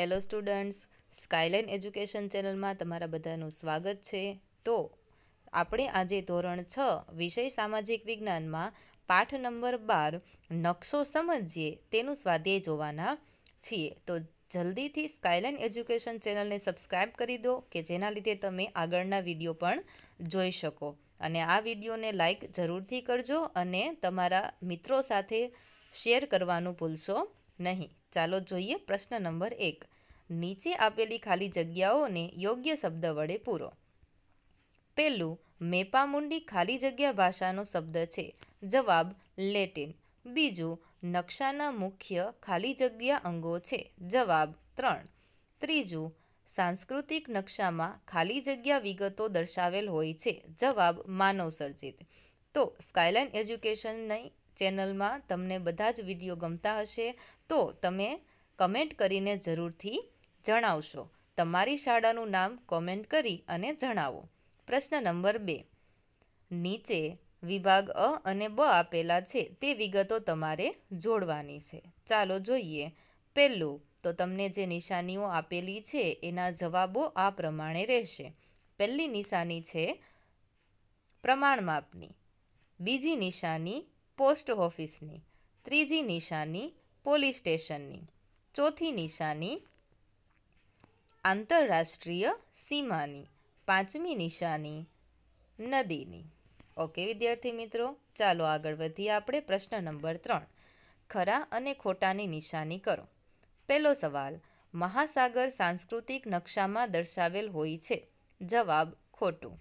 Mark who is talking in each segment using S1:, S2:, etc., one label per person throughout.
S1: hello students skyline education ચેનલમાં તમારા બધાનું સ્વાગત છે તો આપણે આજે ધોરણ છ વિષય સામાજિક વિજ્ઞાનમાં પાઠ નંબર બાર નકશો સમજીએ તેનું સ્વાધ્યાય જોવાના છીએ તો જલ્દીથી સ્કાયલાઇન એજ્યુકેશન ચેનલને સબસ્ક્રાઇબ કરી દો કે જેના લીધે તમે આગળના વિડીયો પણ જોઈ શકો અને આ વિડીયોને લાઇક જરૂરથી કરજો અને તમારા મિત્રો સાથે શેર કરવાનું ભૂલશો નહીં ચાલો જોઈએ પ્રશ્ન નંબર એક નીચે આપેલી ખાલી જગ્યાઓને યોગ્ય શબ્દ વડે પૂરો પહેલું મેપામુંડી ખાલી જગ્યા ભાષાનો શબ્દ છે જવાબ લેટિન બીજું નકશાના મુખ્ય ખાલી જગ્યા અંગો છે જવાબ ત્રણ ત્રીજું સાંસ્કૃતિક નકશામાં ખાલી જગ્યા વિગતો દર્શાવેલ હોય છે જવાબ માનવસર્જિત તો સ્કાયલાઇન એજ્યુકેશનની ચેનલમાં તમને બધા જ વિડીયો ગમતા હશે તો તમે કમેન્ટ કરીને જરૂરથી જણાવશો તમારી શાળાનું નામ કોમેન્ટ કરી અને જણાવો પ્રશ્ન નંબર બે નીચે વિભાગ અ અને બ આપેલા છે તે વિગતો તમારે જોડવાની છે ચાલો જોઈએ પહેલું તો તમને જે નિશાનીઓ આપેલી છે એના જવાબો આ પ્રમાણે રહેશે પહેલી નિશાની છે પ્રમાણ માપની બીજી નિશાની પોસ્ટ ઓફિસની ત્રીજી નિશાની પોલીસ સ્ટેશનની ચોથી નિશાની આંતરરાષ્ટ્રીય સીમાની પાંચમી નિશાની નદીની ઓકે વિદ્યાર્થી મિત્રો ચાલો આગળ વધીએ આપણે પ્રશ્ન નંબર ત્રણ ખરા અને ખોટાની નિશાની કરો પહેલો સવાલ મહાસાગર સાંસ્કૃતિક નકશામાં દર્શાવેલ હોય છે જવાબ ખોટું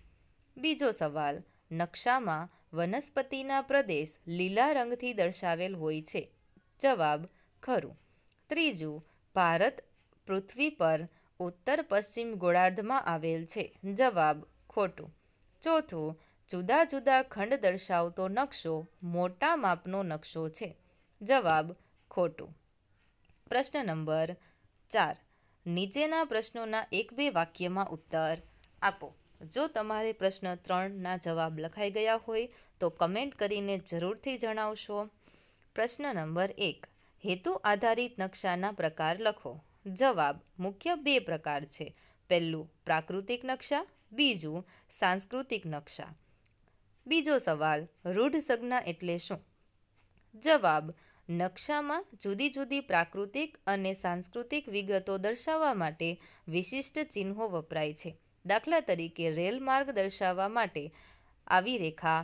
S1: બીજો સવાલ નકશામાં વનસ્પતિના પ્રદેશ લીલા રંગથી દર્શાવેલ હોય છે જવાબ ખરું ત્રીજું ભારત પૃથ્વી પર ઉત્તર પશ્ચિમ ગોળાર્ધમાં આવેલ છે જવાબ ખોટું ચોથું જુદા જુદા ખંડ દર્શાવતો નકશો મોટા માપનો નકશો છે જવાબ ખોટું પ્રશ્ન નંબર ચાર નીચેના પ્રશ્નોના એક બે વાક્યમાં ઉત્તર આપો જો તમારે પ્રશ્ન ત્રણના જવાબ લખાઈ ગયા હોય તો કમેન્ટ કરીને જરૂરથી જણાવશો પ્રશ્ન નંબર એક હેતુ આધારિત નકશાના પ્રકાર લખો જવાબ મુખ્ય બે પ્રકાર છે પહેલું પ્રાકૃતિક નકશા બીજું સાંસ્કૃતિક નકશા બીજો સવાલ રૂઢ સંજ્ઞા એટલે શું જવાબ નકશામાં જુદી જુદી પ્રાકૃતિક અને સાંસ્કૃતિક વિગતો દર્શાવવા માટે વિશિષ્ટ ચિહ્નો વપરાય છે દાખલા તરીકે રેલ માર્ગ દર્શાવવા માટે આવી રેખા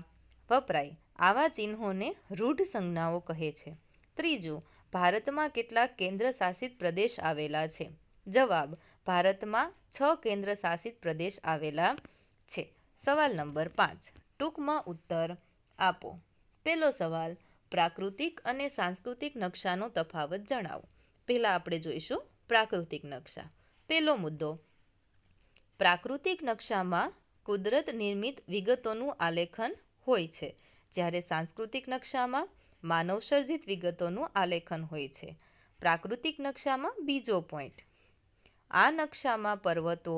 S1: વપરાય આવા ચિહ્નોને રૂઢ સંજ્ઞાઓ કહે છે ત્રીજું ભારતમાં કેટલાક કેન્દ્ર શાસિત પ્રદેશ આવેલા છે જવાબ ભારતમાં છ કેન્દ્ર શાસિત પ્રદેશ આવેલા છે સવાલ નંબર પાંચ ટૂંકમાં ઉત્તર આપો પહેલો સવાલ પ્રાકૃતિક અને સાંસ્કૃતિક નકશાનો તફાવત જણાવો પહેલાં આપણે જોઈશું પ્રાકૃતિક નકશા પહેલો મુદ્દો પ્રાકૃતિક નકશામાં કુદરત નિર્મિત વિગતોનું આલેખન હોય છે જ્યારે સાંસ્કૃતિક નકશામાં માનવસર્જિત વિગતોનું આલેખન હોય છે પ્રાકૃતિક નકશામાં બીજો પોઈન્ટ આ નકશામાં પર્વતો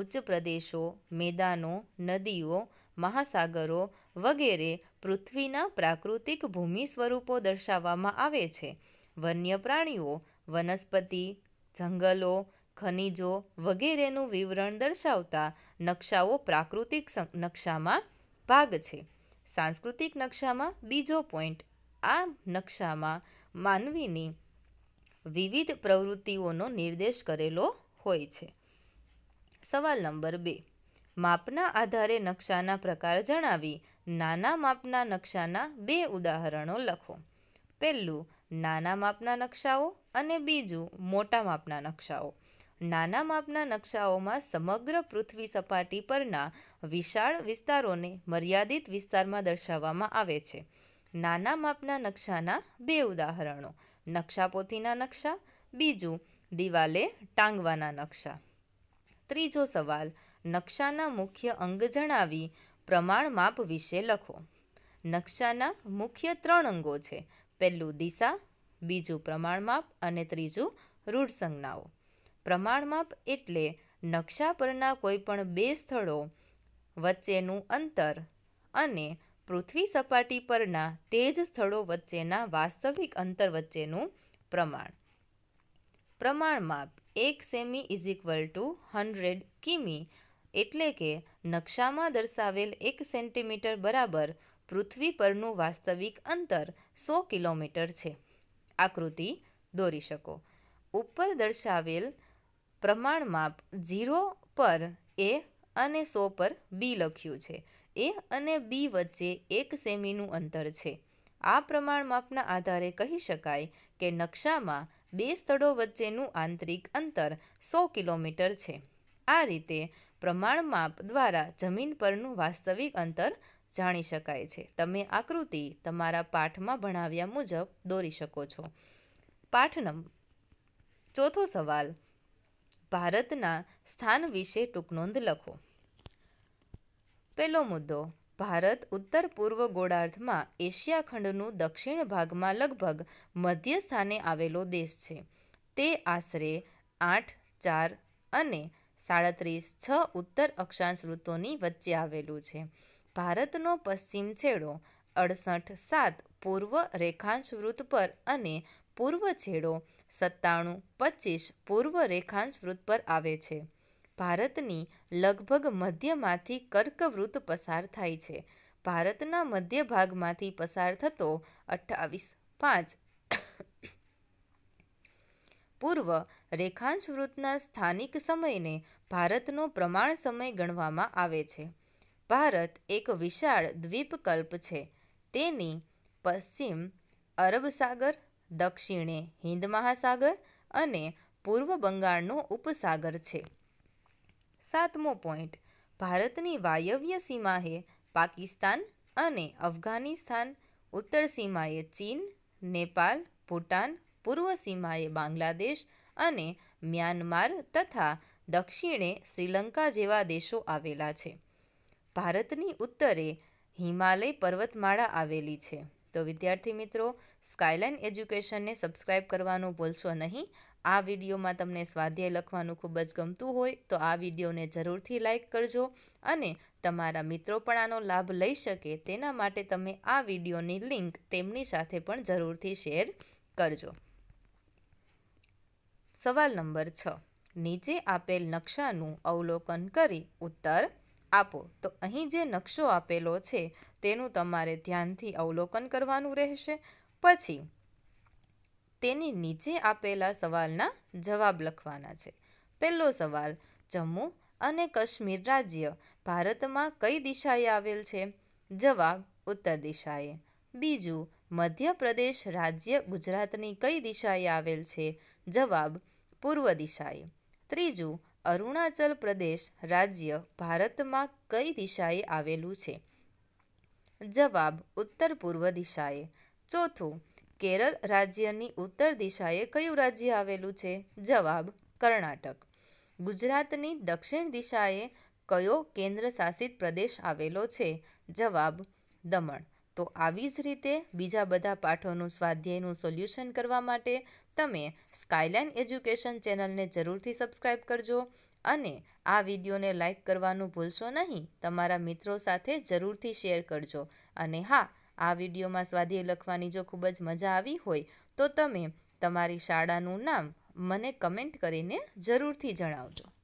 S1: ઉચ્ચ પ્રદેશો મેદાનો નદીઓ મહાસાગરો વગેરે પૃથ્વીના પ્રાકૃતિક ભૂમિ સ્વરૂપો દર્શાવવામાં આવે છે વન્ય પ્રાણીઓ વનસ્પતિ જંગલો ખનિજો વગેરેનું વિવરણ દર્શાવતા નકશાઓ પ્રાકૃતિક નકશામાં ભાગ છે સાંસ્કૃતિક નકશામાં બીજો પોઈન્ટ આ નકશામાં માનવીની વિવિધ પ્રવૃત્તિઓનો નિર્દેશ કરેલો હોય છે સવાલ નંબર બે માપના આધારે નકશાના પ્રકાર જણાવી નાના માપના નકશાના બે ઉદાહરણો લખો પહેલું નાના માપના નકશાઓ અને બીજું મોટા માપના નકશાઓ નાના માપના નકશાઓમાં સમગ્ર પૃથ્વી સપાટી પરના વિશાળ વિસ્તારોને મર્યાદિત વિસ્તારમાં દર્શાવવામાં આવે છે નાના માપના નકશાના બે ઉદાહરણો નકશાપોથીના નકશા બીજું દિવાલે ટાંગવાના નકશા ત્રીજો સવાલ નકશાના મુખ્ય અંગ જણાવી પ્રમાણ માપ વિશે લખો નકશાના મુખ્ય ત્રણ અંગો છે પહેલું દિશા બીજું પ્રમાણ માપ અને ત્રીજું રૂઢ સંજ્ઞાઓ પ્રમાણમાપ એટલે નકશા પરના કોઈપણ બે સ્થળો વચ્ચેનું અંતર અને પૃથ્વી સપાટી પરના તે જ સ્થળો વચ્ચેના વાસ્તવિક અંતર વચ્ચેનું પ્રમાણ પ્રમાણમાપ એક cm is equal to hundred km એટલે કે નકશામાં દર્શાવેલ એક સેન્ટીમીટર બરાબર પૃથ્વી પરનું વાસ્તવિક અંતર સો કિલોમીટર છે આકૃતિ દોરી શકો ઉપર દર્શાવેલ પ્રમાણ માપ ઝીરો પર એ અને સો પર બી લખ્યું છે એ અને બી વચ્ચે એક સેમીનું અંતર છે આ પ્રમાણ માપના આધારે કહી શકાય કે નકશામાં બે સ્થળો વચ્ચેનું આંતરિક અંતર સો કિલોમીટર છે આ રીતે પ્રમાણ માપ દ્વારા જમીન પરનું વાસ્તવિક અંતર જાણી શકાય છે તમે આકૃતિ તમારા પાઠમાં ભણાવ્યા મુજબ દોરી શકો છો પાઠ નંબર ચોથો સવાલ ભારતના સ્થાન વિશે ટૂંકનોંધ લખો પહેલો મુદ્દો ભારત ઉત્તર પૂર્વ ગોળાર્ધમાં એશિયા ખંડનું દક્ષિણ ભાગમાં લગભગ મધ્ય સ્થાને આવેલો દેશ છે તે આશરે આઠ ચાર અને સાડત્રીસ છ ઉત્તર અક્ષાંશ ઋતુની વચ્ચે આવેલું છે ભારતનો પશ્ચિમ છેડો અડસઠ સાત પૂર્વ રેખાંશ વૃત્ત પર અને પૂર્વ છેડો સત્તાણું પચીસ પૂર્વ રેખાંશ વૃત્ત પર આવે છે ભારતની લગભગ મધ્યમાંથી કર્કવૃત્ત પસાર થાય છે ભારતના મધ્ય ભાગમાંથી પસાર થતો અઠ્ઠાવીસ પાંચ પૂર્વ રેખાંશ વૃત્તના સ્થાનિક સમયને ભારતનો પ્રમાણ સમય ગણવામાં આવે છે ભારત એક વિશાળ દ્વીપકલ્પ છે તેની પશ્ચિમ અરબ સાગર દક્ષિણે હિન્દ મહાસાગર અને પૂર્વ બંગાળનો ઉપસાગર છે સાતમો પોઈન્ટ ભારતની વાયવ્ય સીમાએ પાકિસ્તાન અને અફઘાનિસ્તાન ઉત્તર સીમાએ ચીન નેપાલ ભૂટાન પૂર્વ સીમાએ બાંગ્લાદેશ અને મ્યાનમાર તથા દક્ષિણે શ્રીલંકા જેવા દેશો આવેલા છે ભારતની ઉત્તરે હિમાલય પર્વતમાળા આવેલી છે તો વિદ્યાર્થી મિત્રો સ્કાયલાઇન એજ્યુકેશનને સબસ્ક્રાઇબ કરવાનું ભૂલશો નહીં આ વિડીયોમાં તમને સ્વાધ્યાય લખવાનું ખૂબ જ ગમતું હોય તો આ વિડીયોને જરૂરથી લાઇક કરજો અને તમારા મિત્રો પણ આનો લાભ લઈ શકે તેના માટે તમે આ વિડીયોની લિંક તેમની સાથે પણ જરૂરથી શેર કરજો સવાલ નંબર છ નીચે આપેલ નકશાનું અવલોકન કરી ઉત્તર આપો તો અહીં જે નકશો આપેલો છે તેનું તમારે ધ્યાનથી અવલોકન કરવાનું રહેશે પછી તેની નીચે આપેલા સવાલના જવાબ લખવાના છે પહેલો સવાલ જમ્મુ અને કાશ્મીર રાજ્ય ભારતમાં કઈ દિશાએ આવેલ છે જવાબ ઉત્તર દિશાએ બીજું મધ્યપ્રદેશ રાજ્ય ગુજરાતની કઈ દિશાએ આવેલ છે જવાબ પૂર્વ દિશાએ ત્રીજું અરુણાચલ પ્રદેશ રાજ્ય ભારતમાં કઈ દિશાએ આવેલું છે જવાબ ઉત્તર પૂર્વ દિશાએ ચોથું કેરળ રાજ્યની ઉત્તર દિશાએ કયું રાજ્ય આવેલું છે જવાબ કર્ણાટક ગુજરાતની દક્ષિણ દિશાએ કયો કેન્દ્ર શાસિત પ્રદેશ આવેલો છે જવાબ દમણ તો આવી જ રીતે બીજા બધા પાઠોનું સ્વાધ્યાયનું સોલ્યુશન કરવા માટે તમે સ્કાયલાઇન એજ્યુકેશન ચેનલને જરૂરથી સબસ્ક્રાઈબ કરજો અને આ વિડીયોને લાઇક કરવાનું ભૂલશો નહીં તમારા મિત્રો સાથે જરૂરથી શેર કરજો અને હા આ વિડીયોમાં સ્વાધ્યાય લખવાની જો ખૂબ જ મજા આવી હોય તો તમે તમારી શાળાનું નામ મને કમેન્ટ કરીને જરૂરથી જણાવજો